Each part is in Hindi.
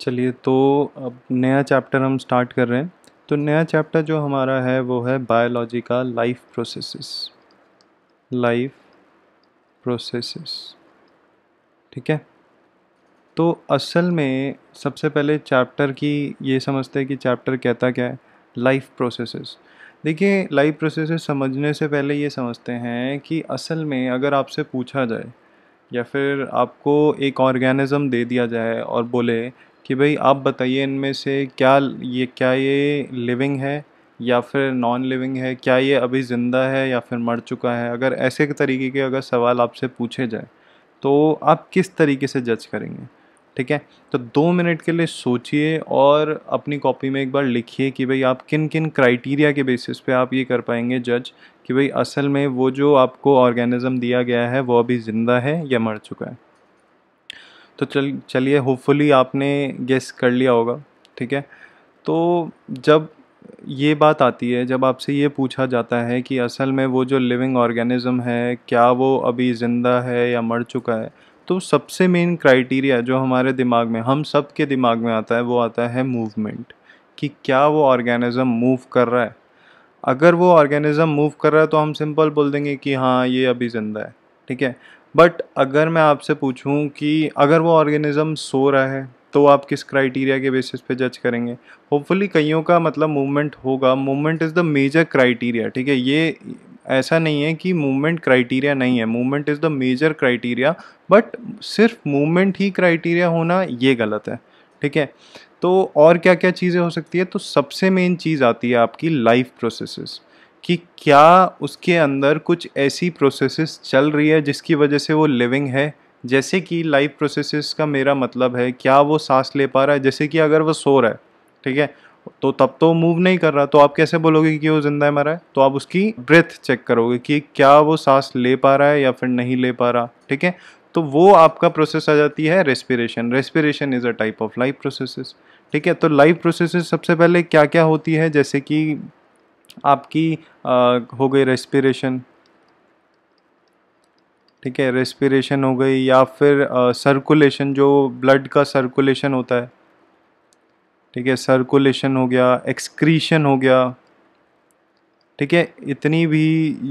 चलिए तो अब नया चैप्टर हम स्टार्ट कर रहे हैं तो नया चैप्टर जो हमारा है वो है बायोलॉजी का लाइफ प्रोसेसेस लाइफ प्रोसेसेस ठीक है तो असल में सबसे पहले चैप्टर की ये समझते हैं कि चैप्टर कहता क्या है लाइफ प्रोसेसेस देखिए लाइफ प्रोसेसेस समझने से पहले ये समझते हैं कि असल में अगर आपसे पूछा जाए या फिर आपको एक ऑर्गेनिज़म दे दिया जाए और बोले कि भाई आप बताइए इनमें से क्या ये क्या ये लिविंग है या फिर नॉन लिविंग है क्या ये अभी ज़िंदा है या फिर मर चुका है अगर ऐसे तरीके के अगर सवाल आपसे पूछे जाए तो आप किस तरीके से जज करेंगे ठीक है तो दो मिनट के लिए सोचिए और अपनी कॉपी में एक बार लिखिए कि भाई आप किन किन क्राइटेरिया के बेसिस पे आप ये कर पाएंगे जज कि भाई असल में वो जो आपको ऑर्गेनिज़म दिया गया है वो अभी ज़िंदा है या मर चुका है तो चल चलिए होपफुली आपने गेस कर लिया होगा ठीक है तो जब ये बात आती है जब आपसे ये पूछा जाता है कि असल में वो जो लिविंग ऑर्गेनिज़म है क्या वो अभी ज़िंदा है या मर चुका है तो सबसे मेन क्राइटेरिया जो हमारे दिमाग में हम सब के दिमाग में आता है वो आता है मूवमेंट कि क्या वो ऑर्गेनिज़म मूव कर रहा है अगर वो ऑर्गेनिज़म मूव कर रहा है तो हम सिंपल बोल देंगे कि हाँ ये अभी ज़िंदा है ठीक है बट अगर मैं आपसे पूछूं कि अगर वो ऑर्गेनिज्म सो रहा है तो आप किस क्राइटेरिया के बेसिस पे जज करेंगे होपफुली कईयों का मतलब मूवमेंट होगा movement is the major criteria ठीक है ये ऐसा नहीं है कि मूवमेंट क्राइटेरिया नहीं है movement is the major criteria but सिर्फ मूवमेंट ही क्राइटेरिया होना ये गलत है ठीक है तो और क्या क्या चीज़ें हो सकती है तो सबसे मेन चीज़ आती है आपकी लाइफ प्रोसेसेस कि क्या उसके अंदर कुछ ऐसी प्रोसेसेस चल रही है जिसकी वजह से वो लिविंग है जैसे कि लाइफ प्रोसेसेस का मेरा मतलब है क्या वो सांस ले पा रहा है जैसे कि अगर वो सो रहा है ठीक है तो तब तो मूव नहीं कर रहा तो आप कैसे बोलोगे कि वो ज़िंदा है मरा है तो आप उसकी ब्रेथ चेक करोगे कि क्या वो सांस ले पा रहा है या फिर नहीं ले पा रहा ठीक है तो वो आपका प्रोसेस आ जाती है respiration respiration is a type of life processes ठीक है तो लाइफ प्रोसेसेस सबसे पहले क्या क्या होती है जैसे कि आपकी हो गई रेस्पिरेशन ठीक है रेस्पिरेशन हो गई या फिर सर्कुलेशन जो ब्लड का सर्कुलेशन होता है ठीक है सर्कुलेशन हो गया एक्सक्रीशन हो गया ठीक है इतनी भी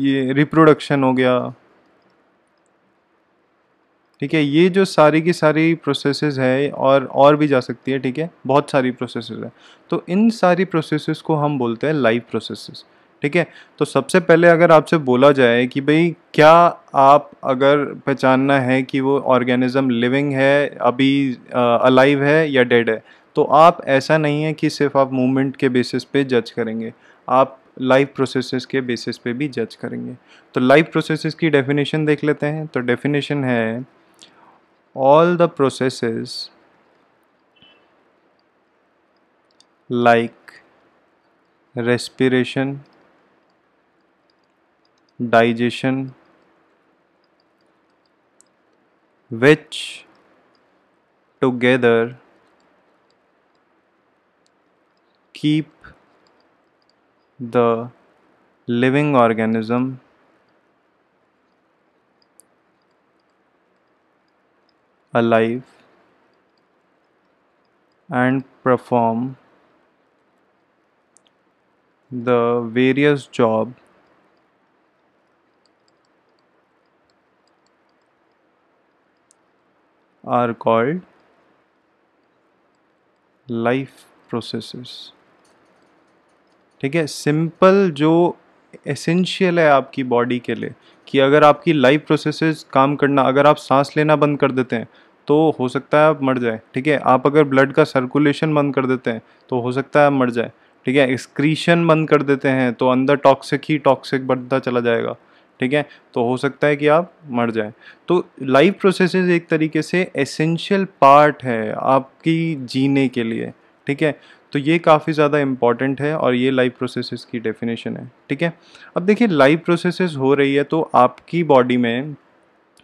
ये रिप्रोडक्शन हो गया ठीक है ये जो सारी की सारी प्रोसेसेस है और और भी जा सकती है ठीक है बहुत सारी प्रोसेसेस है तो इन सारी प्रोसेसेस को हम बोलते हैं लाइव प्रोसेसेस ठीक है तो सबसे पहले अगर आपसे बोला जाए कि भाई क्या आप अगर पहचानना है कि वो ऑर्गेनिज़म लिविंग है अभी अलाइव है या डेड है तो आप ऐसा नहीं है कि सिर्फ आप मूवमेंट के बेसिस पे जज करेंगे आप लाइव प्रोसेसेस के बेसिस पे भी जज करेंगे तो लाइव प्रोसेसेस की डेफिनेशन देख लेते हैं तो डेफिनेशन है all the processes like respiration, digestion, which together keep the living organism alive and perform the various job are called life processes ठीक है सिंपल जो एसेंशियल है आपकी बॉडी के लिए कि अगर आपकी लाइफ प्रोसेसेस काम करना अगर आप सांस लेना बंद कर देते हैं तो हो सकता है आप मर जाए ठीक है आप अगर ब्लड का सर्कुलेशन बंद कर देते हैं तो हो सकता है आप मर जाए ठीक है एक्सक्रीशन बंद कर देते हैं तो अंदर टॉक्सिक ही टॉक्सिक बढ़ता चला जाएगा ठीक है तो हो सकता है कि आप मर जाए तो लाइफ प्रोसेस एक तरीके से एसेंशियल पार्ट है आपकी जीने के लिए ठीक है तो ये काफ़ी ज़्यादा इम्पॉर्टेंट है और ये लाइफ प्रोसेसेस की डेफिनेशन है ठीक है अब देखिए लाइफ प्रोसेसेस हो रही है तो आपकी बॉडी में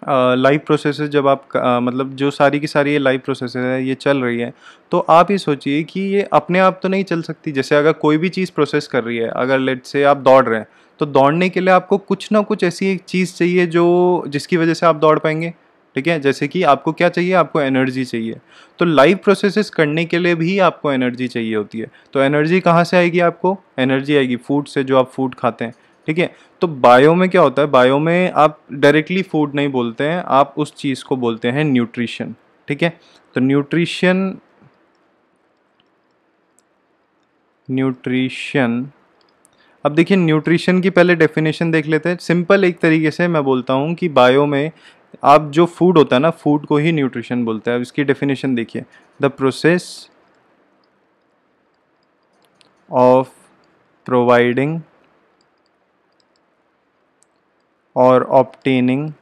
लाइव प्रोसेस जब आप आ, मतलब जो सारी की सारी ये लाइव प्रोसेस है ये चल रही है तो आप ये सोचिए कि ये अपने आप तो नहीं चल सकती जैसे अगर कोई भी चीज़ प्रोसेस कर रही है अगर लेट से आप दौड़ रहे हैं तो दौड़ने के लिए आपको कुछ ना कुछ ऐसी एक चीज़ चाहिए जो जिसकी वजह से आप दौड़ पाएंगे ठीक है जैसे कि आपको क्या चाहिए आपको एनर्जी चाहिए तो लाइव प्रोसेसेस करने के लिए भी आपको एनर्जी चाहिए होती है तो एनर्जी कहाँ से आएगी आपको एनर्जी आएगी फूड से जो आप फूड खाते हैं ठीक है तो बायो में क्या होता है बायो में आप डायरेक्टली फूड नहीं बोलते हैं आप उस चीज़ को बोलते हैं न्यूट्रिशन ठीक है तो न्यूट्रिशन न्यूट्रिशन अब देखिए न्यूट्रिशन की पहले डेफिनेशन देख लेते हैं सिंपल एक तरीके से मैं बोलता हूँ कि बायो में आप जो फूड होता है ना फूड को ही न्यूट्रिशन बोलते हैं अब इसकी डेफिनेशन देखिए the process of providing or obtaining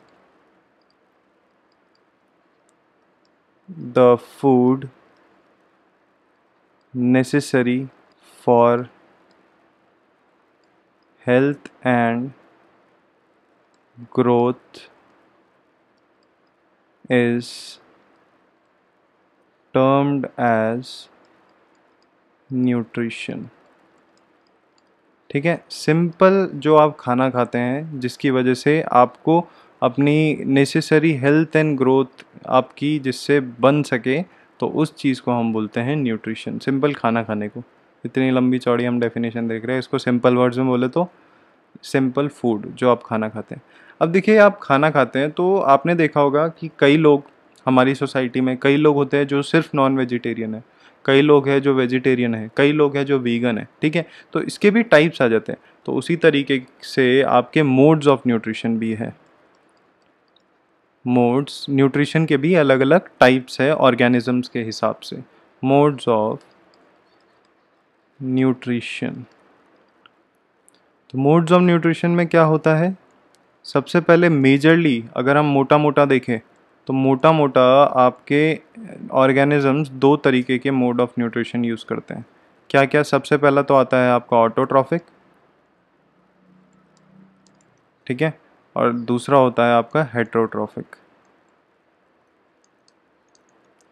the food necessary for health and growth is termed as nutrition. ठीक है सिंपल जो आप खाना खाते हैं जिसकी वजह से आपको अपनी नेसेसरी हेल्थ एंड ग्रोथ आपकी जिससे बन सके तो उस चीज़ को हम बोलते हैं न्यूट्रिशन सिंपल खाना खाने को इतनी लंबी चौड़ी हम डेफिनेशन देख रहे हैं इसको सिंपल वर्ड्स में बोले तो सिंपल फूड जो आप खाना खाते हैं अब देखिए आप खाना खाते हैं तो आपने देखा होगा कि कई लोग हमारी सोसाइटी में कई लोग होते हैं जो सिर्फ नॉन वेजिटेरियन है कई लोग हैं जो वेजिटेरियन है कई लोग हैं जो वीगन है ठीक है तो इसके भी टाइप्स आ जाते हैं तो उसी तरीके से आपके मोड्स ऑफ न्यूट्रिशन भी है मोड्स न्यूट्रिशन के भी अलग अलग टाइप्स है ऑर्गेनिजम्स के हिसाब से मोड्स ऑफ न्यूट्रिशन तो मोड्स ऑफ न्यूट्रिशन में क्या होता है सबसे पहले मेजरली अगर हम मोटा मोटा देखें तो मोटा मोटा आपके ऑर्गेनिजम्स दो तरीके के मोड ऑफ न्यूट्रिशन यूज़ करते हैं क्या क्या सबसे पहला तो आता है आपका ऑटोट्रॉफिक ठीक है और दूसरा होता है आपका हेट्रोट्रॉफिक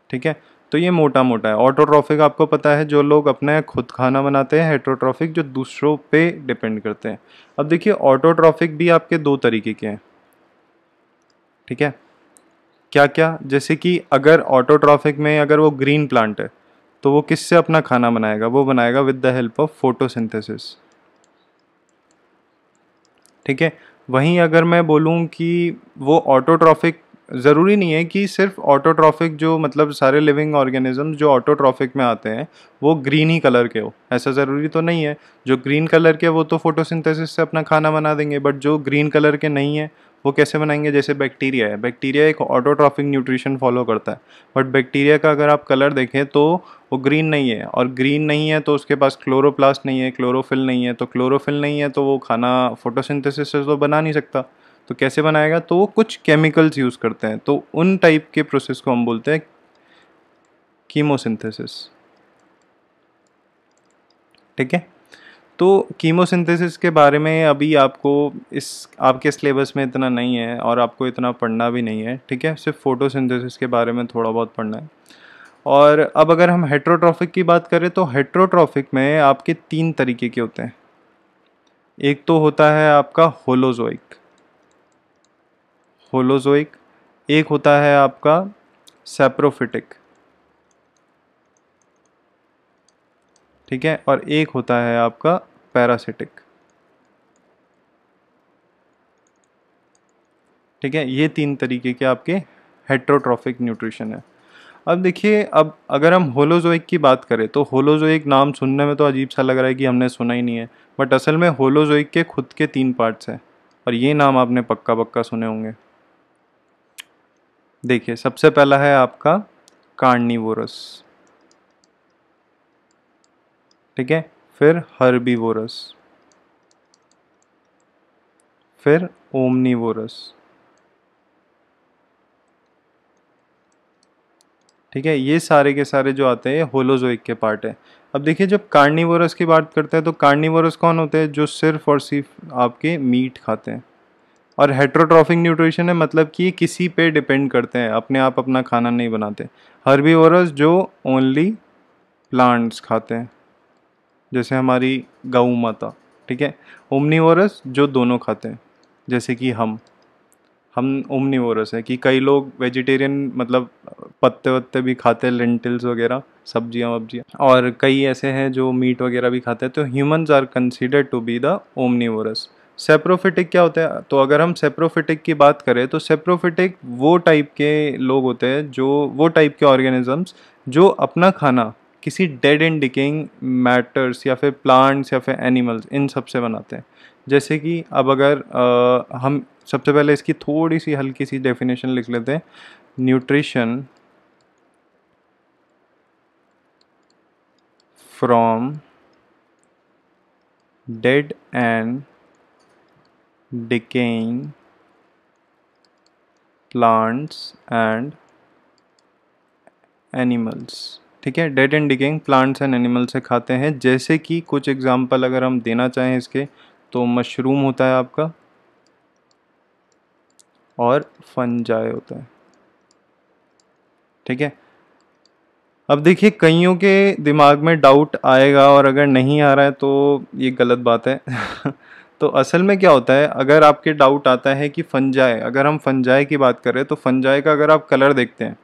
ठीक है तो ये मोटा मोटा है ऑटोट्रॉफिक आपको पता है जो लोग अपने खुद खाना बनाते हैं हेट्रोट्रॉफिक जो दूसरों पे डिपेंड करते हैं अब देखिए ऑटोट्रॉफिक भी आपके दो तरीके के हैं ठीक है क्या क्या जैसे कि अगर ऑटोट्रॉफिक में अगर वो ग्रीन प्लांट है तो वो किससे अपना खाना बनाएगा वो बनाएगा with the help of photosynthesis ठीक है वहीं अगर मैं बोलूँ कि वो ऑटोट्रॉफिक ज़रूरी नहीं है कि सिर्फ ऑटोट्रॉफिक जो मतलब सारे लिविंग ऑर्गेनिजम जो ऑटोट्रॉफिक में आते हैं वो ग्रीन ही कलर के हो ऐसा ज़रूरी तो नहीं है जो ग्रीन कलर के वो तो फोटोसिंथेसिस से अपना खाना बना देंगे बट जो ग्रीन कलर के नहीं है वो कैसे बनाएंगे जैसे बैक्टीरिया है बैक्टीरिया एक ऑटोट्रॉफिक न्यूट्रिशन फॉलो करता है बट बैक्टीरिया का अगर आप कलर देखें तो वो ग्रीन नहीं है और ग्रीन नहीं है तो उसके पास क्लोरोप्लास्ट नहीं है क्लोरोफिल नहीं है तो क्लोरोफिल नहीं है तो वो खाना फोटोसिंथेसिस से तो बना नहीं सकता तो कैसे बनाएगा तो वो कुछ केमिकल्स यूज़ करते हैं तो उन टाइप के प्रोसेस को हम बोलते हैं कीमोसिंथेसिस ठीक है तो कीमोसिंथेसिस के बारे में अभी आपको इस आपके सिलेबस में इतना नहीं है और आपको इतना पढ़ना भी नहीं है ठीक है सिर्फ फोटोसिंथेसिस के बारे में थोड़ा बहुत पढ़ना है और अब अगर हम हेट्रोट्रॉफिक की बात करें तो हेट्रोट्रॉफिक में आपके तीन तरीके के होते हैं एक तो होता है आपका होलोजोइक होलोजोइक एक होता है आपका सेप्रोफिटिक ठीक है और एक होता है आपका पैरासिटिक ठीक है ये तीन तरीके के आपके हेट्रोट्रॉफिक न्यूट्रिशन है अब देखिए अब अगर हम होलोजोइक की बात करें तो होलोजोइक नाम सुनने में तो अजीब सा लग रहा है कि हमने सुना ही नहीं है बट असल में होलोजोइक के खुद के तीन पार्ट्स हैं और ये नाम आपने पक्का पक्का सुने होंगे देखिए सबसे पहला है आपका कार्निवोरस ठीक है फिर हर्बीवोरस फिर ओमनीवोरस ठीक है ये सारे के सारे जो आते हैं होलोजोइक के पार्ट है अब देखिए जब कार्निवोरस की बात करते हैं तो कार्निवोरस कौन होते हैं जो सिर्फ और सिर्फ आपके मीट खाते हैं और हेट्रोट्रॉफिक न्यूट्रिशन है मतलब कि किसी पे डिपेंड करते हैं अपने आप अपना खाना नहीं बनाते हर्बीवोरस जो ओनली प्लांट्स खाते हैं जैसे हमारी गऊ माता ठीक है ओमनीवोरस जो दोनों खाते हैं जैसे कि हम हम ओमनीवोरस है कि कई लोग वेजिटेरियन मतलब पत्ते वत्ते भी खाते हैं लेंटिल्स वगैरह सब्जियां वब्जियाँ और कई ऐसे हैं जो मीट वगैरह भी खाते हैं तो humans are consider to be the omnivorous saprophytic क्या होता है तो अगर हम सेप्रोफिटिक की बात करें तो सेप्रोफिटिक वो टाइप के लोग होते हैं जो वो टाइप के ऑर्गेनिजम्स जो अपना खाना किसी डेड एंड डिकेइंग मैटर्स या फिर प्लांट्स या फिर एनिमल्स इन सब से बनाते हैं जैसे कि अब अगर आ, हम सबसे पहले इसकी थोड़ी सी हल्की सी डेफिनेशन लिख लेते हैं nutrition from dead and decaying plants and animals ठीक है dead and decaying plants and animal से खाते हैं जैसे कि कुछ एग्जाम्पल अगर हम देना चाहें इसके तो मशरूम होता है आपका और फनजाए होता है ठीक है अब देखिए कईयों के दिमाग में डाउट आएगा और अगर नहीं आ रहा है तो ये गलत बात है तो असल में क्या होता है अगर आपके डाउट आता है कि फनजाए अगर हम फनजाए की बात करें तो फनजाए का अगर आप कलर देखते हैं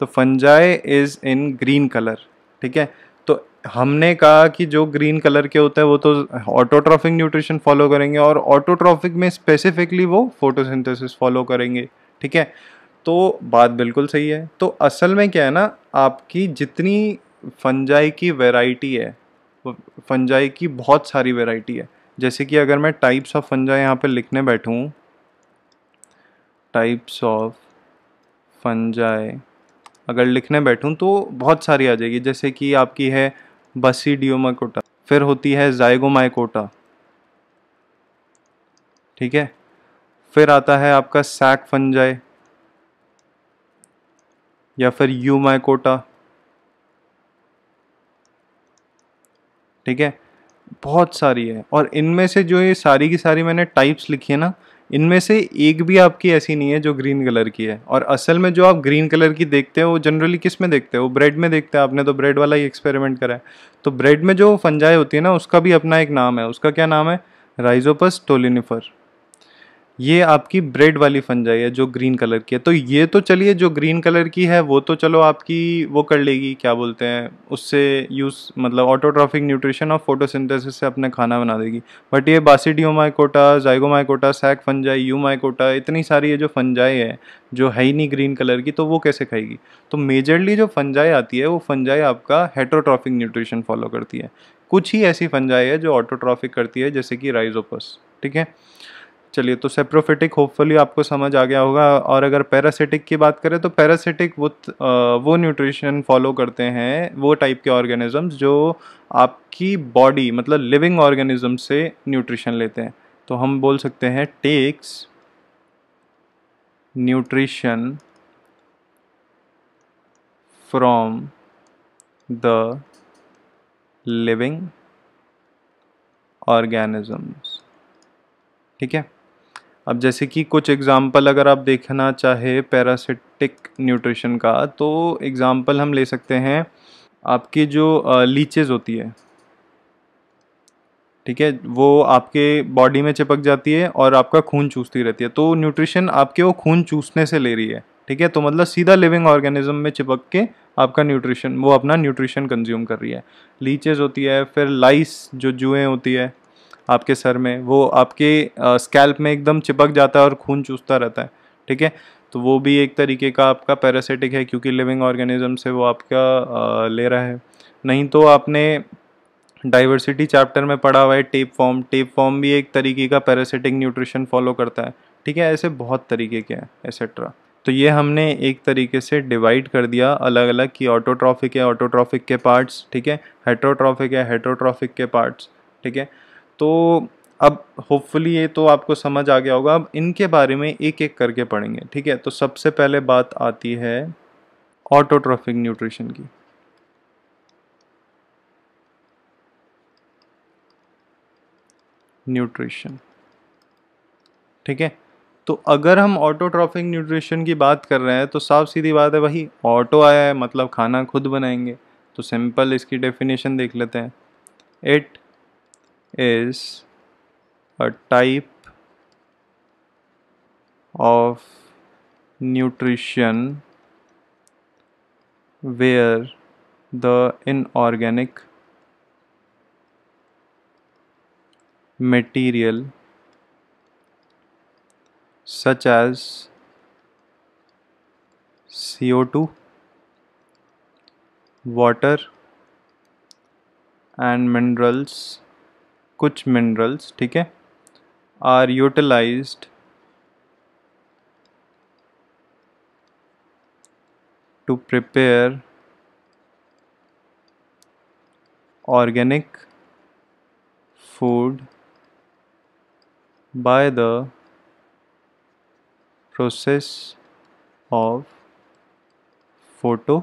तो fungi is in green colour ठीक है तो हमने कहा कि जो ग्रीन कलर के होते हैं वो तो ऑटोट्रॉफिक न्यूट्रिशन फॉलो करेंगे और ऑटोट्रॉफिक में स्पेसिफिकली वो फोटोसिंथेसिस फॉलो करेंगे ठीक है तो बात बिल्कुल सही है तो असल में क्या है ना आपकी जितनी फंजाई की वैरायटी है फंजाई की बहुत सारी वैरायटी है जैसे कि अगर मैं टाइप्स ऑफ फंजाई यहाँ पर लिखने बैठूँ टाइप्स ऑफ फंजाई अगर लिखने बैठूँ तो बहुत सारी आ जाएगी जैसे कि आपकी है बसीडियोमाकोटा फिर होती है जायगोमाइकोटा ठीक है फिर आता है आपका सैक फंजाए या फिर यू माइकोटा ठीक है बहुत सारी है और इनमें से जो ये सारी की सारी मैंने टाइप्स लिखी है ना इनमें से एक भी आपकी ऐसी नहीं है जो ग्रीन कलर की है और असल में जो आप ग्रीन कलर की देखते हो वो जनरली किस में देखते हो ब्रेड में देखते हैं आपने तो ब्रेड वाला ही एक्सपेरिमेंट करा है तो ब्रेड में जो फंजाई होती है ना उसका भी अपना एक नाम है उसका क्या नाम है राइजोपस टोलिनिफर ये आपकी ब्रेड वाली फंजाई है जो ग्रीन कलर की है तो ये तो चलिए जो ग्रीन कलर की है वो तो चलो आपकी वो कर लेगी क्या बोलते हैं उससे यूज़ मतलब ऑटोट्रॉफिक न्यूट्रिशन और फोटोसिंथेसिस से अपने खाना बना देगी बट ये basidiomycota zygomycota sac fungi eumycota इतनी सारी ये जो फंजाई है जो है ही नहीं ग्रीन कलर की तो वो कैसे खाएगी तो मेजरली जो फंजाई आती है वो फंजाई आपका हेट्रोट्रॉफिक न्यूट्रिशन फॉलो करती है कुछ ही ऐसी फंजाई है जो ऑटोट्रॉफिक करती है जैसे कि राइजोपस ठीक है चलिए तो सेप्रोफिटिक होपफुली आपको समझ आ गया होगा और अगर पैरासिटिक की बात करें तो पैरासिटिक वो वो न्यूट्रिशन फॉलो करते हैं वो टाइप के ऑर्गेनिजम्स जो आपकी बॉडी मतलब लिविंग ऑर्गेनिज्म से न्यूट्रिशन लेते हैं तो हम बोल सकते हैं takes nutrition from the living organisms ठीक है अब जैसे कि कुछ एग्ज़ाम्पल अगर आप देखना चाहे पैरासिटिक न्यूट्रिशन का तो एग्ज़ाम्पल हम ले सकते हैं आपकी जो लीचेज़ होती है ठीक है वो आपके बॉडी में चिपक जाती है और आपका खून चूसती रहती है तो न्यूट्रिशन आपके वो खून चूसने से ले रही है ठीक है तो मतलब सीधा लिविंग ऑर्गेनिज्म में चिपक के आपका न्यूट्रिशन वो अपना न्यूट्रिशन कंज्यूम कर रही है लीचेज़ होती है फिर लाइस जो जुएँ होती है आपके सर में वो आपके स्कैल्प में एकदम चिपक जाता है और खून चूसता रहता है ठीक है तो वो भी एक तरीके का आपका पैरासिटिक है क्योंकि लिविंग ऑर्गेनिज्म से वो आपका ले रहा है नहीं तो आपने डाइवर्सिटी चैप्टर में पढ़ा हुआ है टेप फॉर्म टेप फॉर्म भी एक तरीके का पैरासिटिक न्यूट्रिशन फॉलो करता है ठीक है ऐसे बहुत तरीके के हैं एसेट्रा तो ये हमने एक तरीके से डिवाइड कर दिया अलग अलग कि ऑटोट्रॉफिक है ऑटोट्रॉफिक के पार्ट्स ठीक है हेट्रोट्रॉफिक है हेट्रोट्रॉफिक के पार्ट्स ठीक है तो अब होपफुली ये तो आपको समझ आ गया होगा अब इनके बारे में एक एक करके पढ़ेंगे ठीक है तो सबसे पहले बात आती है ऑटोट्रॉफिक न्यूट्रिशन की न्यूट्रिशन ठीक है तो अगर हम ऑटोट्रॉफिक न्यूट्रिशन की बात कर रहे हैं तो साफ सीधी बात है वही ऑटो आया है मतलब खाना खुद बनाएंगे तो सिंपल इसकी डेफिनेशन देख लेते हैं it is a type of nutrition where the inorganic material such as CO2, water and minerals कुछ मिनरल्स ठीक है are utilise to prepare organic food by the process of 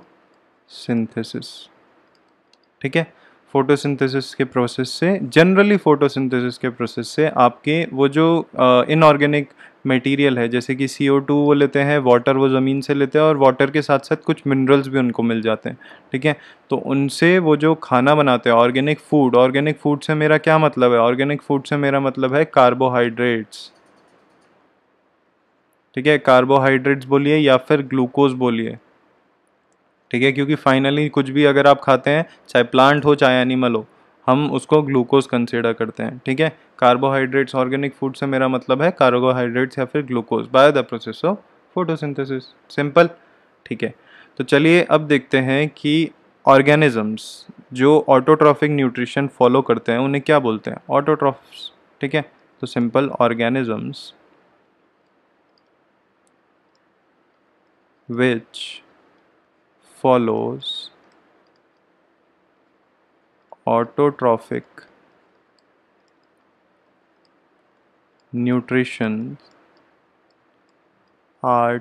photosynthesis ठीक है फोटोसिंथेसिस के प्रोसेस से जनरली फोटोसिंथेसिस के प्रोसेस से आपके वो जो इनऑर्गेनिक मटेरियल है जैसे कि सी वो लेते हैं वाटर वो ज़मीन से लेते हैं और वाटर के साथ साथ कुछ मिनरल्स भी उनको मिल जाते हैं ठीक है तो उनसे वो जो खाना बनाते हैं ऑर्गेनिक फूड ऑर्गेनिक फूड से मेरा क्या मतलब है ऑर्गेनिक फूड से मेरा मतलब है कार्बोहाइड्रेट्स ठीक है कार्बोहाइड्रेट्स बोलिए या फिर ग्लूकोज बोलिए ठीक है क्योंकि फाइनली कुछ भी अगर आप खाते हैं चाहे प्लांट हो चाहे एनिमल हो हम उसको ग्लूकोज कंसिडर करते हैं ठीक है कार्बोहाइड्रेट्स ऑर्गेनिक फूड से मेरा मतलब है कार्बोहाइड्रेट्स या फिर glucose by the process of photosynthesis simple ठीक है तो चलिए अब देखते हैं कि ऑर्गेनिजम्स जो ऑटोट्रॉफिक न्यूट्रिशन फॉलो करते हैं उन्हें क्या बोलते हैं ऑटोट्रॉफ्स ठीक है तो simple organisms which follows autotrophic nutrition are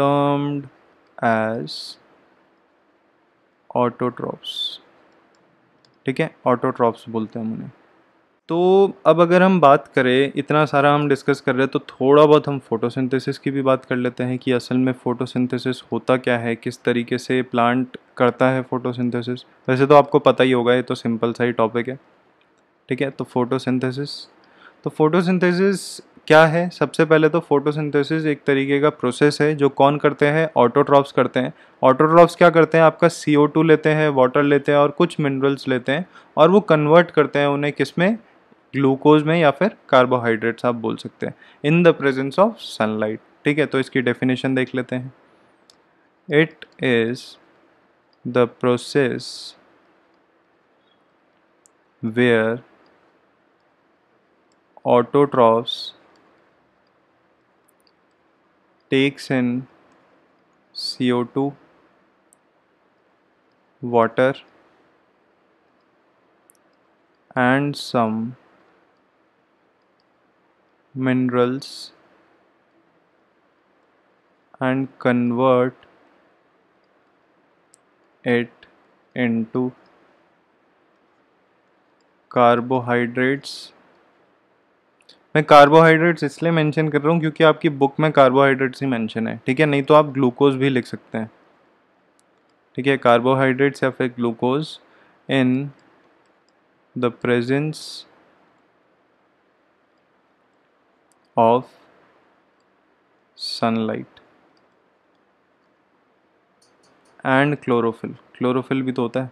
termed as autotrophs ठीक है ऑटोट्रॉप्स बोलते हैं हम उन्हें तो अब अगर हम बात करें इतना सारा हम डिस्कस कर रहे हैं तो थोड़ा बहुत हम फोटोसिंथेसिस की भी बात कर लेते हैं कि असल में फोटोसिंथेसिस होता क्या है किस तरीके से प्लांट करता है फोटोसिंथेसिस वैसे तो आपको पता ही होगा ये तो सिंपल सा ही टॉपिक है ठीक है तो फोटोसिंथेसिस तो फोटोसिंथेसिस क्या है सबसे पहले तो फोटोसिंथेसिस एक तरीके का प्रोसेस है जो कौन करते हैं ऑटोट्रॉप्स करते हैं ऑटोट्रॉप्स क्या करते हैं आपका सी लेते हैं वाटर लेते हैं और कुछ मिनरल्स लेते हैं और वो कन्वर्ट करते हैं उन्हें किस में ग्लूकोज में या फिर कार्बोहाइड्रेट्स आप बोल सकते हैं in the presence of sunlight ठीक है तो इसकी डेफिनेशन देख लेते हैं it is the where process takes in C O two water and some minerals and convert it into carbohydrates मैं कार्बोहाइड्रेट्स इसलिए मेंशन कर रहा हूँ क्योंकि आपकी बुक में कार्बोहाइड्रेट्स ही मेंशन है ठीक है नहीं तो आप ग्लूकोज भी लिख सकते हैं ठीक है कार्बोहाइड्रेट्स या फिर glucose in the presence of sunlight and chlorophyll chlorophyll भी तो होता है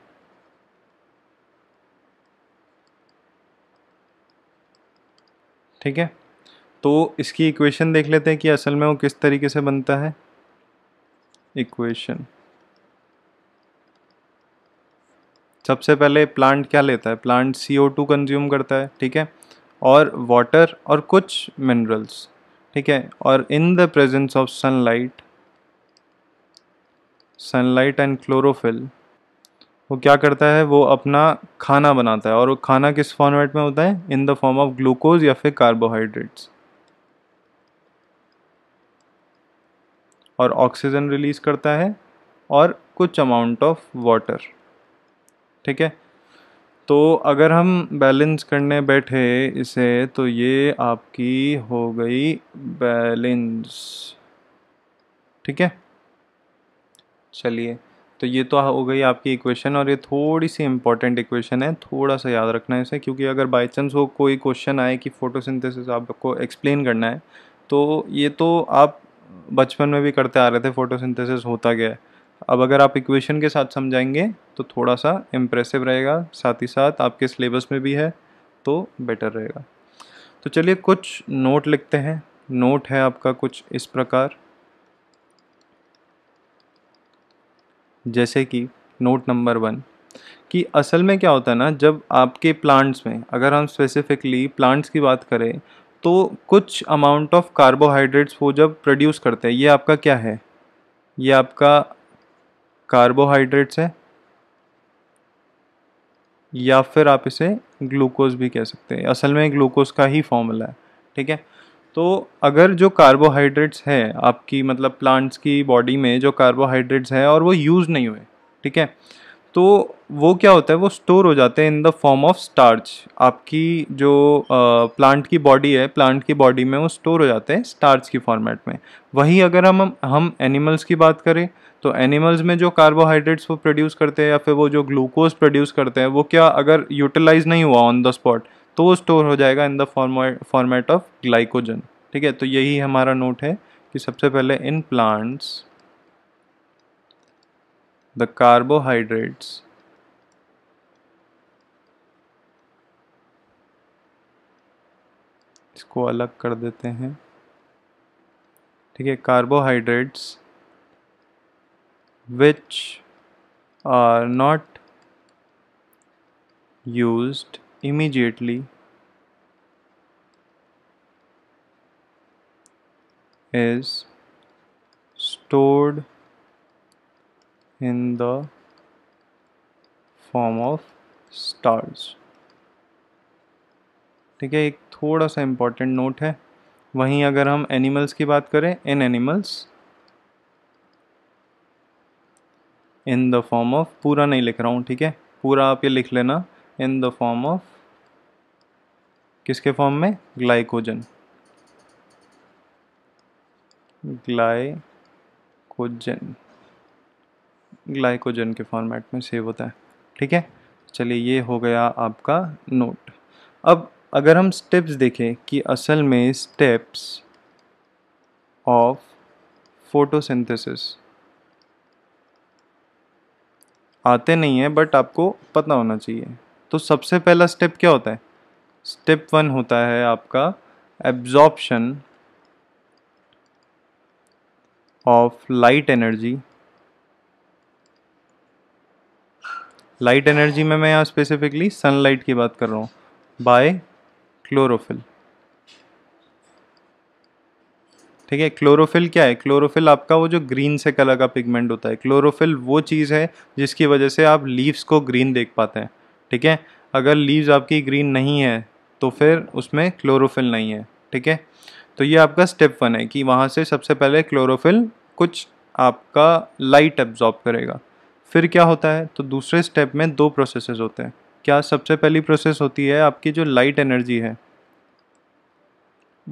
ठीक है तो इसकी इक्वेशन देख लेते हैं कि असल में वो किस तरीके से बनता है इक्वेशन सबसे पहले प्लांट क्या लेता है प्लांट CO2 कंज्यूम करता है ठीक है और वाटर और कुछ मिनरल्स ठीक है और in the presence of sunlight sunlight and chlorophyll वो क्या करता है वो अपना खाना बनाता है और वो खाना किस फॉर्मेट में होता है in the form of glucose या फिर कार्बोहाइड्रेट्स और ऑक्सीजन रिलीज करता है और कुछ अमाउंट ऑफ वाटर ठीक है तो अगर हम बैलेंस करने बैठे इसे तो ये आपकी हो गई बैलेंस ठीक है चलिए तो ये तो हो गई आपकी इक्वेशन और ये थोड़ी सी इम्पॉर्टेंट इक्वेशन है थोड़ा सा याद रखना है इसे क्योंकि अगर बाई चांस वो कोई क्वेश्चन आए कि फोटोसिंथेसिस आपको एक्सप्लेन करना है तो ये तो आप बचपन में भी करते आ रहे थे फोटोसिंथेसिस होता गया है अब अगर आप इक्वेशन के साथ समझाएंगे तो थोड़ा सा इम्प्रेसिव रहेगा साथ ही साथ आपके सिलेबस में भी है तो बेटर रहेगा तो चलिए कुछ नोट लिखते हैं नोट है आपका कुछ इस प्रकार जैसे कि नोट नंबर वन कि असल में क्या होता है ना जब आपके प्लांट्स में अगर हम स्पेसिफिकली प्लांट्स की बात करें तो कुछ अमाउंट ऑफ कार्बोहाइड्रेट्स वो जब प्रोड्यूस करते हैं ये आपका क्या है ये आपका कार्बोहाइड्रेट्स है या फिर आप इसे ग्लूकोज भी कह सकते हैं असल में ग्लूकोज का ही फॉर्मूला है ठीक है तो अगर जो कार्बोहाइड्रेट्स है आपकी मतलब प्लांट्स की बॉडी में जो कार्बोहाइड्रेट्स हैं और वो यूज़ नहीं हुए ठीक है तो वो क्या होता है वो स्टोर हो जाते हैं in the form of starch आपकी जो प्लांट की बॉडी है प्लांट की बॉडी में वो स्टोर हो जाते हैं स्टार्च की फॉर्मेट में वही अगर हम हम एनिमल्स की बात करें तो एनिमल्स में जो कार्बोहाइड्रेट्स वो प्रोड्यूस करते हैं या फिर वो जो ग्लूकोज प्रोड्यूस करते हैं वो क्या अगर यूटिलाइज नहीं हुआ ऑन द स्पॉट तो वो स्टोर हो जाएगा in the format of glycogen ठीक है तो यही हमारा नोट है कि सबसे पहले इन प्लांट्स द कार्बोहाइड्रेट्स इसको अलग कर देते हैं ठीक है carbohydrates which are not use immediately is stored in the form of starch ठीक है एक थोड़ा सा इम्पॉर्टेंट नोट है वहीं अगर हम एनिमल्स की बात करें in animals in the form of पूरा नहीं लिख रहा हूँ ठीक है पूरा आप ये लिख लेना इन द फॉर्म ऑफ किसके फॉर्म में ग्लाइकोजन ग्लाइकोजन ग्लाइकोजन के फॉर्मेट में सेव होता है ठीक है चलिए ये हो गया आपका नोट अब अगर हम स्टेप्स देखें कि असल में स्टेप्स ऑफ फोटोसिंथेसिस आते नहीं हैं बट आपको पता होना चाहिए तो सबसे पहला स्टेप क्या होता है स्टेप वन होता है आपका absorption of light energy light energy में मैं यहाँ स्पेसिफिकली सनलाइट की बात कर रहा हूँ बाय क्लोरोफिल ठीक है क्लोरोफिल क्या है क्लोरोफिल आपका वो जो ग्रीन से कलर का पिगमेंट होता है क्लोरोफिल वो चीज़ है जिसकी वजह से आप लीव्स को ग्रीन देख पाते हैं ठीक है अगर लीव्स आपकी ग्रीन नहीं है तो फिर उसमें क्लोरोफिल नहीं है ठीक है तो ये आपका स्टेप वन है कि वहाँ से सबसे पहले क्लोरोफिल कुछ आपका लाइट एब्जॉर्ब करेगा फिर क्या होता है तो दूसरे स्टेप में दो प्रोसेसेस होते हैं क्या सबसे पहली प्रोसेस होती है आपकी जो लाइट एनर्जी है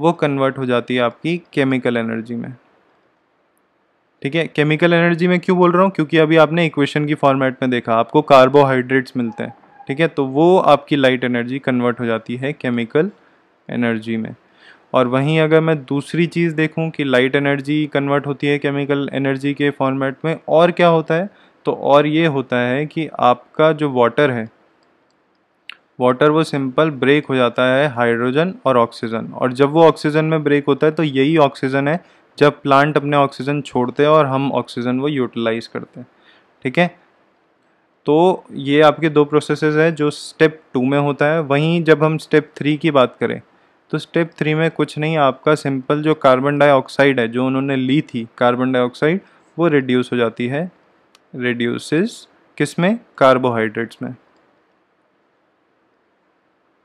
वो कन्वर्ट हो जाती है आपकी केमिकल एनर्जी में ठीक है केमिकल एनर्जी में क्यों बोल रहा हूँ क्योंकि अभी आपने इक्वेशन की फॉर्मेट में देखा आपको कार्बोहाइड्रेट्स मिलते हैं ठीक है तो वो आपकी लाइट एनर्जी कन्वर्ट हो जाती है केमिकल एनर्जी में और वहीं अगर मैं दूसरी चीज़ देखूं कि लाइट एनर्जी कन्वर्ट होती है केमिकल एनर्जी के फॉर्मेट में और क्या होता है तो और ये होता है कि आपका जो वाटर है वाटर वो सिंपल ब्रेक हो जाता है हाइड्रोजन और ऑक्सीजन और जब वो ऑक्सीजन में ब्रेक होता है तो यही ऑक्सीजन है जब प्लांट अपने ऑक्सीजन छोड़ते हैं और हम ऑक्सीजन वो यूटिलाइज करते हैं ठीक है तो ये आपके दो प्रोसेसेस है जो स्टेप टू में होता है वहीं जब हम स्टेप थ्री की बात करें तो स्टेप थ्री में कुछ नहीं आपका सिंपल जो कार्बन डाइऑक्साइड है जो उन्होंने ली थी कार्बन डाइऑक्साइड वो रिड्यूस हो जाती है रिड्यूसेस किस में कार्बोहाइड्रेट्स में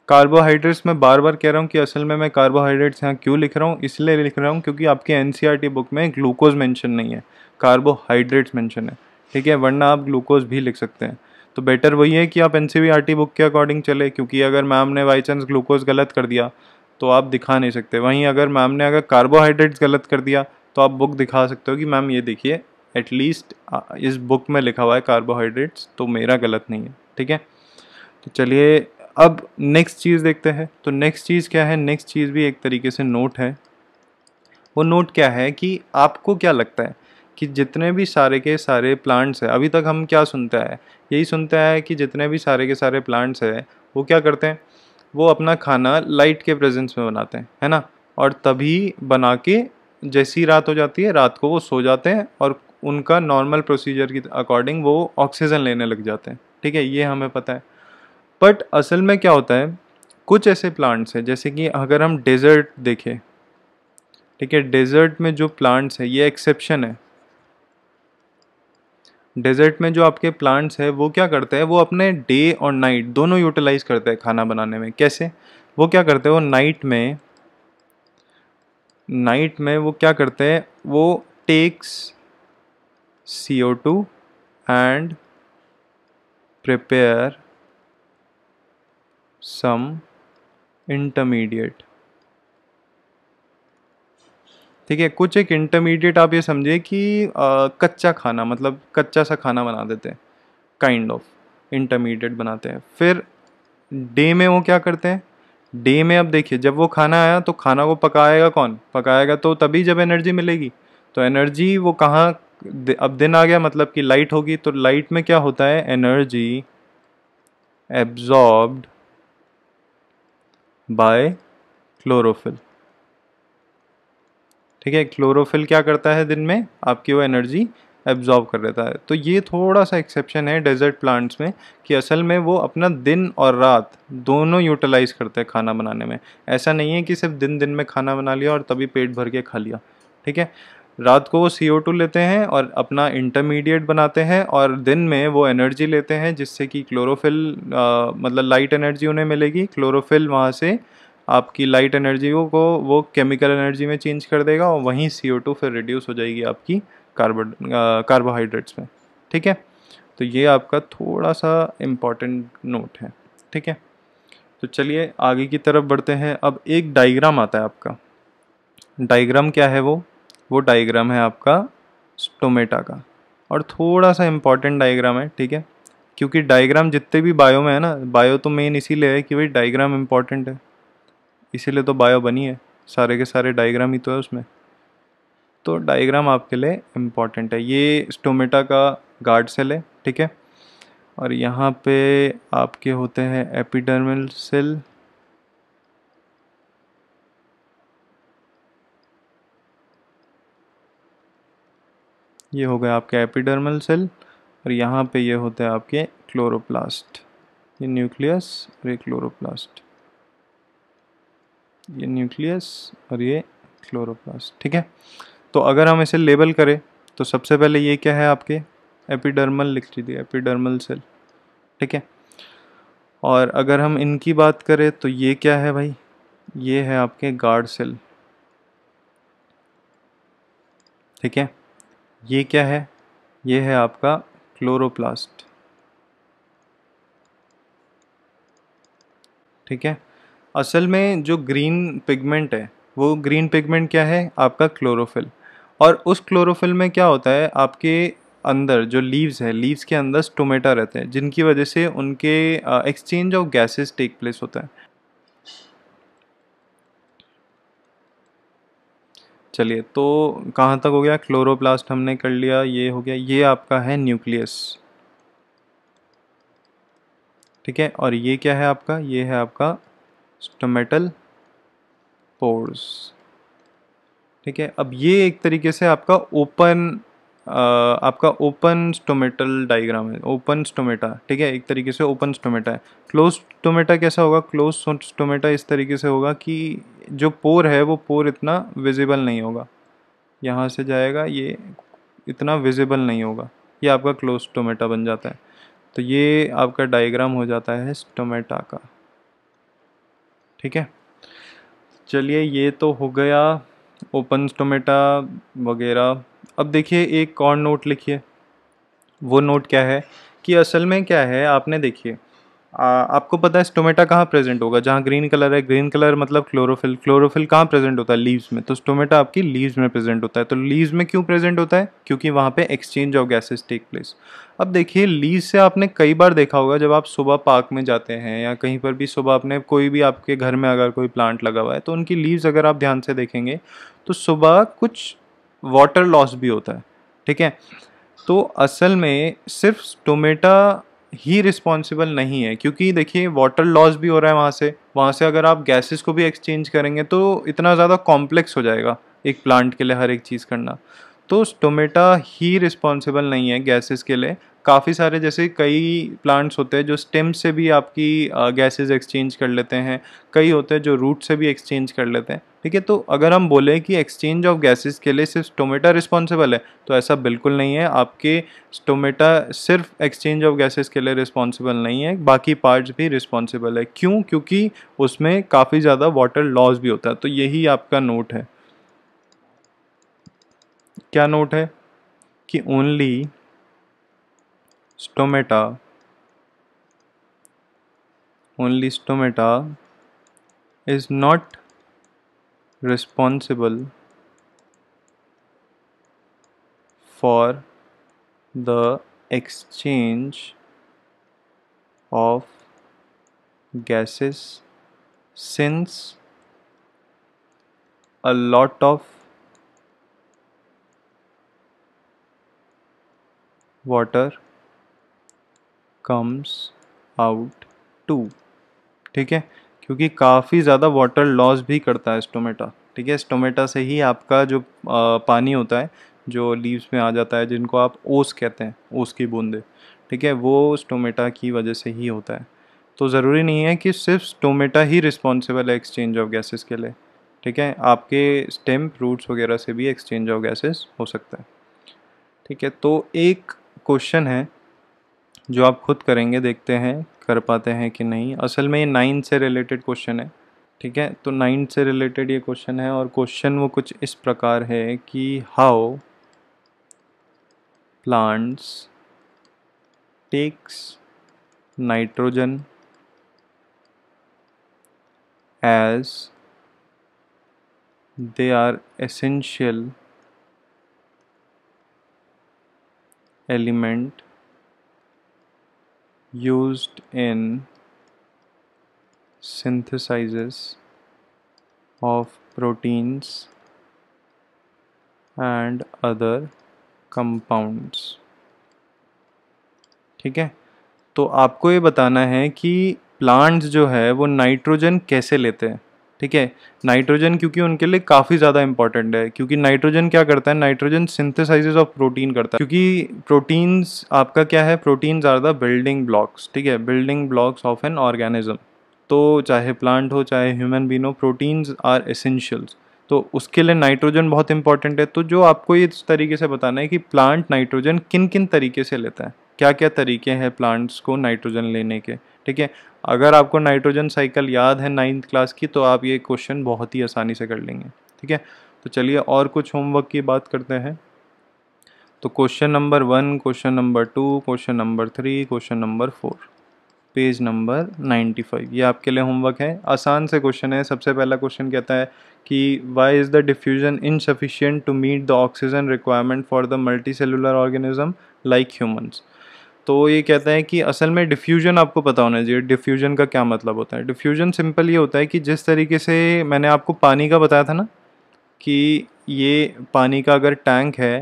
कार्बोहाइड्रेट्स में बार बार कह रहा हूँ कि असल में मैं कार्बोहाइड्रेट्स यहाँ क्यों लिख रहा हूँ इसलिए लिख रहा हूँ क्योंकि आपके एन बुक में ग्लूकोज मैंशन नहीं है कार्बोहाइड्रेट्स मैंशन है ठीक है वरना आप ग्लूकोज भी लिख सकते हैं तो बेटर वही है कि आप एन बुक e के अकॉर्डिंग चले क्योंकि अगर मैम ने बाई चांस ग्लूकोज गलत कर दिया तो आप दिखा नहीं सकते वहीं अगर मैम ने अगर कार्बोहाइड्रेट्स गलत कर दिया तो आप बुक दिखा सकते हो कि मैम ये देखिए एटलीस्ट इस बुक में लिखा हुआ है कार्बोहाइड्रेट्स तो मेरा गलत नहीं है ठीक है तो चलिए अब नेक्स्ट चीज़ देखते हैं तो नेक्स्ट चीज़ क्या है नेक्स्ट चीज़ भी एक तरीके से नोट है वो नोट क्या है कि आपको क्या लगता है कि जितने भी सारे के सारे प्लांट्स हैं अभी तक हम क्या सुनते हैं यही सुनते हैं कि जितने भी सारे के सारे प्लांट्स हैं वो क्या करते हैं वो अपना खाना लाइट के प्रेजेंस में बनाते हैं है ना और तभी बना के जैसी रात हो जाती है रात को वो सो जाते हैं और उनका नॉर्मल प्रोसीजर की अकॉर्डिंग वो ऑक्सीजन लेने लग जाते हैं ठीक है ये हमें पता है बट असल में क्या होता है कुछ ऐसे प्लांट्स हैं जैसे कि अगर हम डेजर्ट देखें ठीक है डेजर्ट में जो प्लांट्स है ये एक्सेप्शन है डेजर्ट में जो आपके प्लांट्स है वो क्या करते हैं वो अपने डे और नाइट दोनों यूटिलाइज करते हैं खाना बनाने में कैसे वो क्या करते हैं वो नाइट में नाइट में वो क्या करते हैं वो takes C O two and prepare some intermediate ठीक है कुछ एक इंटरमीडिएट आप ये समझिए कि आ, कच्चा खाना मतलब कच्चा सा खाना बना देते हैं काइंड ऑफ इंटरमीडिएट बनाते हैं फिर डे में वो क्या करते हैं डे में अब देखिए जब वो खाना आया तो खाना को पकाएगा कौन पकाएगा तो तभी जब एनर्जी मिलेगी तो एनर्जी वो कहाँ अब दिन आ गया मतलब कि लाइट होगी तो लाइट में क्या होता है एनर्जी एब्जॉर्ब्ड बाय क्लोरोफिल ठीक है क्लोरोफिल क्या करता है दिन में आपकी वो एनर्जी एब्जॉर्ब कर लेता है तो ये थोड़ा सा एक्सेप्शन है डेजर्ट प्लांट्स में कि असल में वो अपना दिन और रात दोनों यूटिलाइज करते हैं खाना बनाने में ऐसा नहीं है कि सिर्फ दिन दिन में खाना बना लिया और तभी पेट भर के खा लिया ठीक है रात को वो सी लेते हैं और अपना इंटरमीडिएट बनाते हैं और दिन में वो एनर्जी लेते हैं जिससे कि क्लोरोफिल मतलब लाइट एनर्जी उन्हें मिलेगी क्लोरोफिल वहाँ से आपकी लाइट एनर्जी को वो केमिकल एनर्जी में चेंज कर देगा और वहीं सी फिर रिड्यूस हो जाएगी आपकी कार्बन कार्बोहाइड्रेट्स में ठीक है तो ये आपका थोड़ा सा इम्पॉर्टेंट नोट है ठीक है तो चलिए आगे की तरफ बढ़ते हैं अब एक डायग्राम आता है आपका डायग्राम क्या है वो वो डायग्राम है आपका स्टोमेटा का और थोड़ा सा इम्पॉर्टेंट डायग्राम है ठीक है क्योंकि डायग्राम जितने भी बायो में है ना बायो तो मेन इसीलिए है कि भाई डायग्राम इम्पॉर्टेंट है इसीलिए तो बायो बनी है सारे के सारे डायग्राम ही तो है उसमें तो डायग्राम आपके लिए इम्पॉर्टेंट है ये स्टोमेटा का गार्ड सेल है ठीक है और यहाँ पे आपके होते हैं एपिडर्मल सेल ये हो गया आपके एपिडर्मल सेल और यहाँ पे ये होते हैं आपके क्लोरोप्लास्ट ये न्यूक्लियस और ये क्लोरोप्लास्ट ये न्यूक्लियस और ये क्लोरोप्लास्ट ठीक है तो अगर हम इसे लेबल करें तो सबसे पहले ये क्या है आपके एपिडर्मल लिख दीजिए एपिडर्मल सेल ठीक है और अगर हम इनकी बात करें तो ये क्या है भाई ये है आपके गार्ड सेल ठीक है ये क्या है ये है आपका क्लोरोप्लास्ट ठीक है असल में जो ग्रीन पिगमेंट है वो ग्रीन पिगमेंट क्या है आपका क्लोरोफिल और उस क्लोरोफिल में क्या होता है आपके अंदर जो लीव्स है लीव्स के अंदर स्टोमेटा रहते हैं जिनकी वजह से उनके exchange of gases take place होता है चलिए तो कहाँ तक हो गया क्लोरोप्लास्ट हमने कर लिया ये हो गया ये आपका है न्यूक्लियस ठीक है और ये क्या है आपका ये है आपका स्टोमेटल पोर्स ठीक है अब ये एक तरीके से आपका ओपन आपका ओपन स्टोमेटल डाइग्राम है ओपन स्टोमेटा ठीक है एक तरीके से ओपन स्टोमेटा है क्लोज स्टोमेटा कैसा होगा क्लोज स्टोमेटा इस तरीके से होगा कि जो पोर है वो पोर इतना विजिबल नहीं होगा यहाँ से जाएगा ये इतना विजिबल नहीं होगा ये आपका क्लोज स्टोमेटा बन जाता है तो ये आपका डायग्राम हो जाता है स्टोमेटा का ठीक है चलिए ये तो हो गया ओपन स्टोमेटा वगैरह अब देखिए एक और नोट लिखिए वो नोट क्या है कि असल में क्या है आपने देखिए आपको पता है स्टोमेटा कहाँ प्रेजेंट होगा जहाँ ग्रीन कलर है ग्रीन कलर मतलब क्लोरोफिल क्लोरोफिल कहाँ प्रेजेंट होता है लीव्स में तो स्टोमेटा आपकी लीव्स में प्रेजेंट होता है तो लीव्स में क्यों प्रेजेंट होता है क्योंकि वहाँ पे exchange of gases take place अब देखिए लीव से आपने कई बार देखा होगा जब आप सुबह पार्क में जाते हैं या कहीं पर भी सुबह आपने कोई भी आपके घर में अगर कोई प्लांट लगा हुआ है तो उनकी लीव्स अगर आप ध्यान से देखेंगे तो सुबह कुछ वाटर लॉस भी होता है ठीक है तो असल में सिर्फ टोमेटा ही रिस्पॉन्सिबल नहीं है क्योंकि देखिए वाटर लॉस भी हो रहा है वहाँ से वहाँ से अगर आप गैसेस को भी एक्सचेंज करेंगे तो इतना ज़्यादा कॉम्प्लेक्स हो जाएगा एक प्लांट के लिए हर एक चीज़ करना तो टोमेटा ही रिस्पॉन्सिबल नहीं है गैसेस के लिए काफ़ी सारे जैसे कई प्लांट्स होते हैं जो स्टेम से भी आपकी गैसेस एक्सचेंज कर लेते हैं कई होते हैं जो रूट से भी एक्सचेंज कर लेते हैं ठीक है तो अगर हम बोले कि एक्सचेंज ऑफ गैसेस के लिए सिर्फ स्टोमेटा रिस्पॉन्सिबल है तो ऐसा बिल्कुल नहीं है आपके स्टोमेटा सिर्फ एक्सचेंज ऑफ गैसेस के लिए रिस्पॉन्सिबल नहीं है बाकी पार्ट्स भी रिस्पॉन्सिबल है क्यों क्योंकि उसमें काफ़ी ज़्यादा वाटर लॉस भी होता है तो यही आपका नोट है क्या नोट है कि only stomata only stomata is not responsible for the exchange of gases since a lot of water comes out too ठीक है क्योंकि काफ़ी ज़्यादा वाटर लॉस भी करता है स्टोमेटा ठीक है स्टोमेटा से ही आपका जो पानी होता है जो लीव्स में आ जाता है जिनको आप ओस कहते हैं ओस की बूंदे ठीक है वो स्टोमेटा की वजह से ही होता है तो ज़रूरी नहीं है कि सिर्फ स्टोमेटा ही रिस्पॉन्सिबल है एक्सचेंज ऑफ गैसेस के लिए ठीक है आपके स्टेम रूट्स वगैरह से भी एक्सचेंज ऑफ गैसेस हो सकता है ठीक है तो एक क्वेश्चन है जो आप खुद करेंगे देखते हैं कर पाते हैं कि नहीं असल में ये नाइन से रिलेटेड क्वेश्चन है ठीक है तो नाइन से रिलेटेड ये क्वेश्चन है और क्वेश्चन वो कुछ इस प्रकार है कि how plants takes nitrogen as they are essential element used in synthesizes of proteins and other compounds ठीक है तो आपको ये बताना है कि प्लांट्स जो है वो नाइट्रोजन कैसे लेते हैं ठीक है नाइट्रोजन क्योंकि उनके लिए काफ़ी ज़्यादा इंपॉर्टेंट है क्योंकि नाइट्रोजन क्या करता है नाइट्रोजन सिंथेसाइजेस ऑफ प्रोटीन करता है क्योंकि प्रोटीन्स आपका क्या है proteins are the building blocks ठीक है building blocks of an organism तो चाहे प्लांट हो चाहे ह्यूमन बीन हो प्रोटीन्स आर एसेंशियल्स तो उसके लिए नाइट्रोजन बहुत इंपॉर्टेंट है तो जो आपको इस तरीके से बताना है कि प्लांट नाइट्रोजन किन किन तरीके से लेता है क्या क्या तरीके हैं प्लांट्स को नाइट्रोजन लेने के ठीक है अगर आपको नाइट्रोजन साइकिल याद है नाइन्थ क्लास की तो आप ये क्वेश्चन बहुत ही आसानी से कर लेंगे ठीक है तो चलिए और कुछ होमवर्क की बात करते हैं तो question number one question number two question number three question number four page number ninety five ये आपके लिए होमवर्क है आसान से क्वेश्चन है सबसे पहला क्वेश्चन कहता है कि why is the diffusion insufficient to meet the oxygen requirement for the multicellular organism like humans तो ये कहते हैं कि असल में डिफ्यूजन आपको पता होना चाहिए डिफ्यूजन का क्या मतलब होता है डिफ्यूजन सिंपल ये होता है कि जिस तरीके से मैंने आपको पानी का बताया था ना कि ये पानी का अगर टैंक है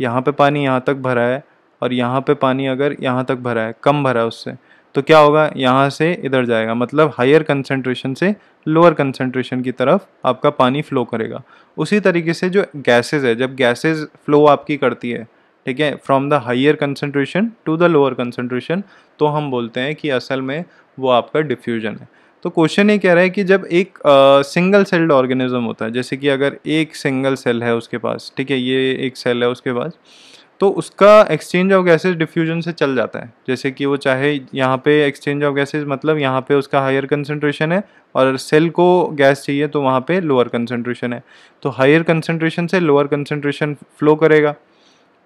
यहाँ पे पानी यहाँ तक भरा है और यहाँ पे पानी अगर यहाँ तक भरा है कम भरा है उससे तो क्या होगा यहाँ से इधर जाएगा मतलब हायर कंसनट्रेशन से लोअर कंसनट्रेशन की तरफ आपका पानी फ्लो करेगा उसी तरीके से जो गैसेज है जब गैसेज फ्लो आपकी करती है ठीक है from the higher concentration to the lower concentration तो हम बोलते हैं कि असल में वो आपका डिफ्यूजन है तो क्वेश्चन ये कह रहा है कि जब एक सिंगल सेल्ड ऑर्गेनिज्म होता है जैसे कि अगर एक सिंगल सेल है उसके पास ठीक है ये एक सेल है उसके पास तो उसका एक्सचेंज ऑफ गैसेस डिफ्यूजन से चल जाता है जैसे कि वो चाहे यहाँ पे एक्सचेंज ऑफ गैसेस मतलब यहाँ पे उसका हायर कंसनट्रेशन है और सेल को गैस चाहिए तो वहाँ पे लोअर कंसनट्रेशन है तो हायर कंसनट्रेशन से लोअर कंसनट्रेशन फ्लो करेगा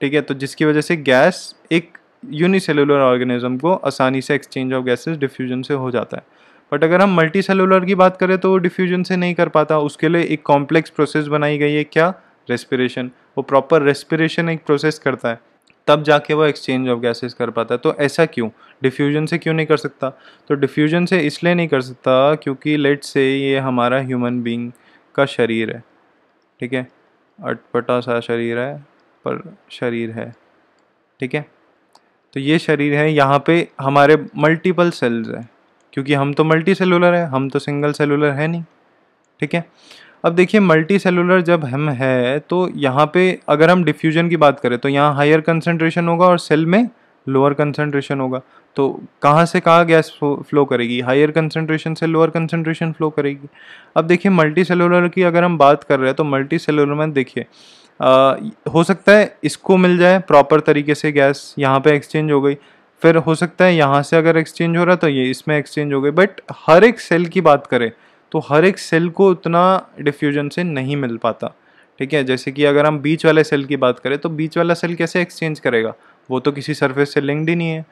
ठीक है तो जिसकी वजह से गैस एक यूनिसेलुलर ऑर्गेनिज्म को आसानी से एक्सचेंज ऑफ गैसेस डिफ्यूजन से हो जाता है बट अगर हम मल्टी सेलुलर की बात करें तो वो डिफ्यूजन से नहीं कर पाता उसके लिए एक कॉम्प्लेक्स प्रोसेस बनाई गई है क्या रेस्पिरेशन वो प्रॉपर रेस्पिरेशन एक प्रोसेस करता है तब जाके वो एक्सचेंज ऑफ गैसेस कर पाता है तो ऐसा क्यों डिफ्यूजन से क्यों नहीं कर सकता तो डिफ्यूजन से इसलिए नहीं कर सकता क्योंकि लेट से ये हमारा ह्यूमन बींग का शरीर है ठीक है अटपटा सा शरीर है पर शरीर है ठीक है तो ये शरीर है यहाँ पे हमारे मल्टीपल सेल्स हैं क्योंकि हम तो मल्टी सेलुलर हैं हम तो सिंगल सेलुलर है नहीं ठीक है अब देखिए मल्टी सेलुलर जब हम है तो यहाँ पे अगर हम डिफ्यूजन की बात करें तो यहाँ हायर कंसनट्रेशन होगा और सेल में लोअर कंसनट्रेशन होगा तो कहाँ से कहाँ गैस फ्लो करेगी हायर कंसनट्रेशन से लोअर कंसनट्रेशन फ्लो करेगी अब देखिए मल्टी सेलुलर की अगर हम बात कर रहे हैं तो मल्टी सेलुलर में देखिए आ, हो सकता है इसको मिल जाए प्रॉपर तरीके से गैस यहाँ पे एक्सचेंज हो गई फिर हो सकता है यहाँ से अगर एक्सचेंज हो रहा तो ये इसमें एक्सचेंज हो गई बट हर एक सेल की बात करें तो हर एक सेल को उतना डिफ्यूजन से नहीं मिल पाता ठीक है जैसे कि अगर हम बीच वाले सेल की बात करें तो बीच वाला सेल कैसे एक्सचेंज करेगा वो तो किसी सरफेस से लिंक्ड ही नहीं है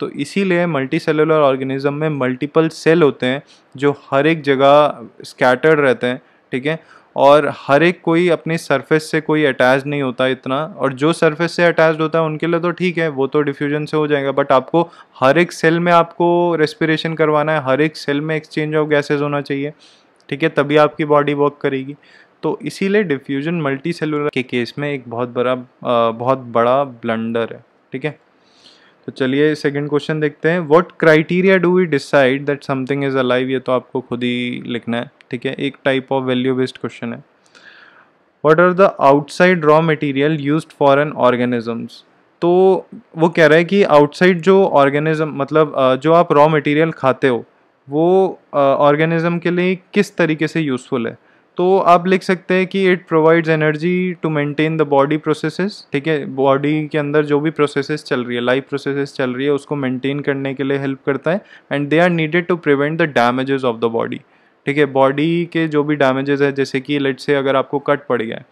तो इसीलिए मल्टी सेलुलर ऑर्गेनिज्म में मल्टीपल सेल होते हैं जो हर एक जगह स्कैटर्ड रहते हैं ठीक है और हर एक कोई अपनी सरफेस से कोई अटैच नहीं होता इतना और जो सरफेस से अटैच होता है उनके लिए तो ठीक है वो तो डिफ्यूजन से हो जाएगा बट आपको हर एक सेल में आपको रेस्पिरेशन करवाना है हर एक सेल में एक्सचेंज ऑफ गैसेज होना चाहिए ठीक है तभी आपकी बॉडी वर्क करेगी तो इसीलिए डिफ्यूजन मल्टी सेलुलर के केस में एक बहुत बड़ा बहुत बड़ा ब्लंडर है ठीक है तो चलिए सेकंड क्वेश्चन देखते हैं what criteria do we decide that something is alive ये तो आपको खुद ही लिखना है ठीक है एक type of value based question है what are the outside raw material use for an organisms तो वो कह रहा है कि आउटसाइड जो ऑर्गेनिज्म मतलब जो आप रॉ मटेरियल खाते हो वो ऑर्गेनिज्म के लिए किस तरीके से यूज़फुल है तो आप लिख सकते हैं कि it provides energy to maintain the body processes ठीक है बॉडी के अंदर जो भी प्रोसेसेस चल रही है लाइफ प्रोसेसेस चल रही है उसको मेंटेन करने के लिए हेल्प करता है and they are needed to prevent the damages of the body ठीक है बॉडी के जो भी डैमेजेस है जैसे कि लेट से अगर आपको कट पड़ गया है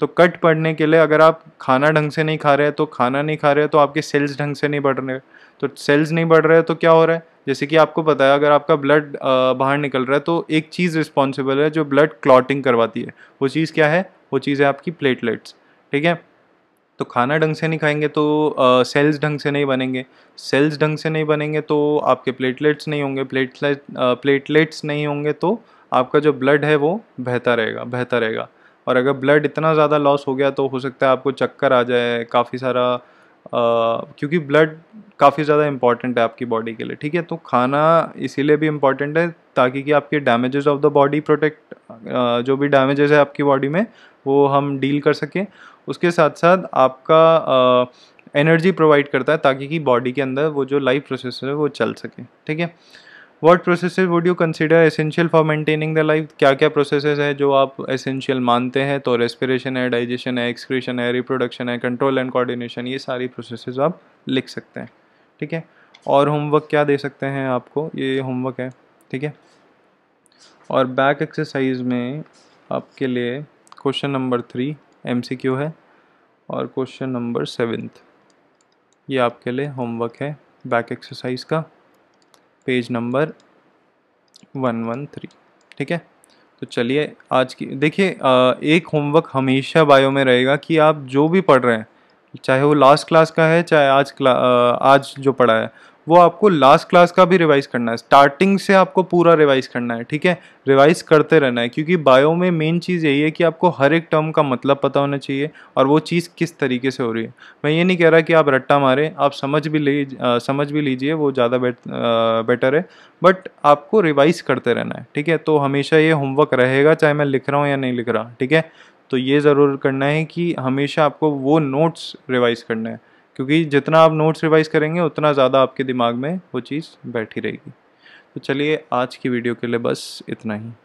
तो कट पड़ने के लिए अगर आप खाना ढंग से नहीं खा रहे हैं तो खाना नहीं खा रहे हो तो आपके सेल्स ढंग से नहीं बढ़ रहे तो सेल्स नहीं बढ़ रहे तो क्या हो रहा है जैसे कि आपको पता है अगर आपका ब्लड बाहर निकल रहा है तो एक चीज़ रिस्पॉन्सिबल है जो ब्लड क्लॉटिंग करवाती है वो चीज़ क्या है वो चीज़ है आपकी प्लेटलेट्स ठीक है तो खाना ढंग से नहीं खाएंगे तो सेल्स ढंग से नहीं बनेंगे सेल्स ढंग से नहीं बनेंगे तो आपके प्लेटलेट्स नहीं होंगे प्लेटलेट प्लेटलेट्स नहीं होंगे तो आपका जो ब्लड है वो बहता रहेगा बहता रहेगा और अगर ब्लड इतना ज़्यादा लॉस हो गया तो हो सकता है आपको चक्कर आ जाए काफ़ी सारा आ, क्योंकि ब्लड काफ़ी ज़्यादा इंपॉर्टेंट है आपकी बॉडी के लिए ठीक है तो खाना इसीलिए भी इम्पॉर्टेंट है ताकि कि आपके damages of the body protect जो भी डैमेजेस है आपकी बॉडी में वो हम डील कर सकें उसके साथ साथ आपका एनर्जी प्रोवाइड करता है ताकि कि बॉडी के अंदर वो जो लाइफ प्रोसेस है वो चल सके ठीक है what process would you consider essential for maintaining the life क्या क्या प्रोसेस है जो आप एसेंशियल मानते हैं तो रेस्पिरेशन है डाइजेशन है एक्सक्रीशन है रिप्रोडक्शन है कंट्रोल एंड कोऑर्डिनेशन ये सारी प्रोसेसेस आप लिख सकते हैं ठीक है और होमवर्क क्या दे सकते हैं आपको ये होमवर्क है ठीक है और बैक एक्सरसाइज में आपके लिए क्वेश्चन नंबर थ्री क्यू है और क्वेश्चन नंबर सेवेंथ ये आपके लिए होमवर्क है बैक एक्सरसाइज का page number one one three ठीक है तो चलिए आज की देखिए एक होमवर्क हमेशा बायो में रहेगा कि आप जो भी पढ़ रहे हैं चाहे वो लास्ट क्लास का है चाहे आज क्ला, आज जो पढ़ा है वो आपको लास्ट क्लास का भी रिवाइज करना है स्टार्टिंग से आपको पूरा रिवाइज करना है ठीक है रिवाइज करते रहना है क्योंकि बायो में मेन चीज़ यही है कि आपको हर एक टर्म का मतलब पता होना चाहिए और वो चीज़ किस तरीके से हो रही है मैं ये नहीं कह रहा कि आप रट्टा मारें आप समझ भी ले आ, समझ भी लीजिए वो ज़्यादा बेट, बेटर है बट आपको रिवाइज करते रहना है ठीक है तो हमेशा ये होमवर्क रहेगा चाहे मैं लिख रहा हूँ या नहीं लिख रहा ठीक है तो ये ज़रूर करना है कि हमेशा आपको वो नोट्स रिवाइज़ करना है क्योंकि जितना आप नोट्स रिवाइज करेंगे उतना ज़्यादा आपके दिमाग में वो चीज़ बैठी रहेगी तो चलिए आज की वीडियो के लिए बस इतना ही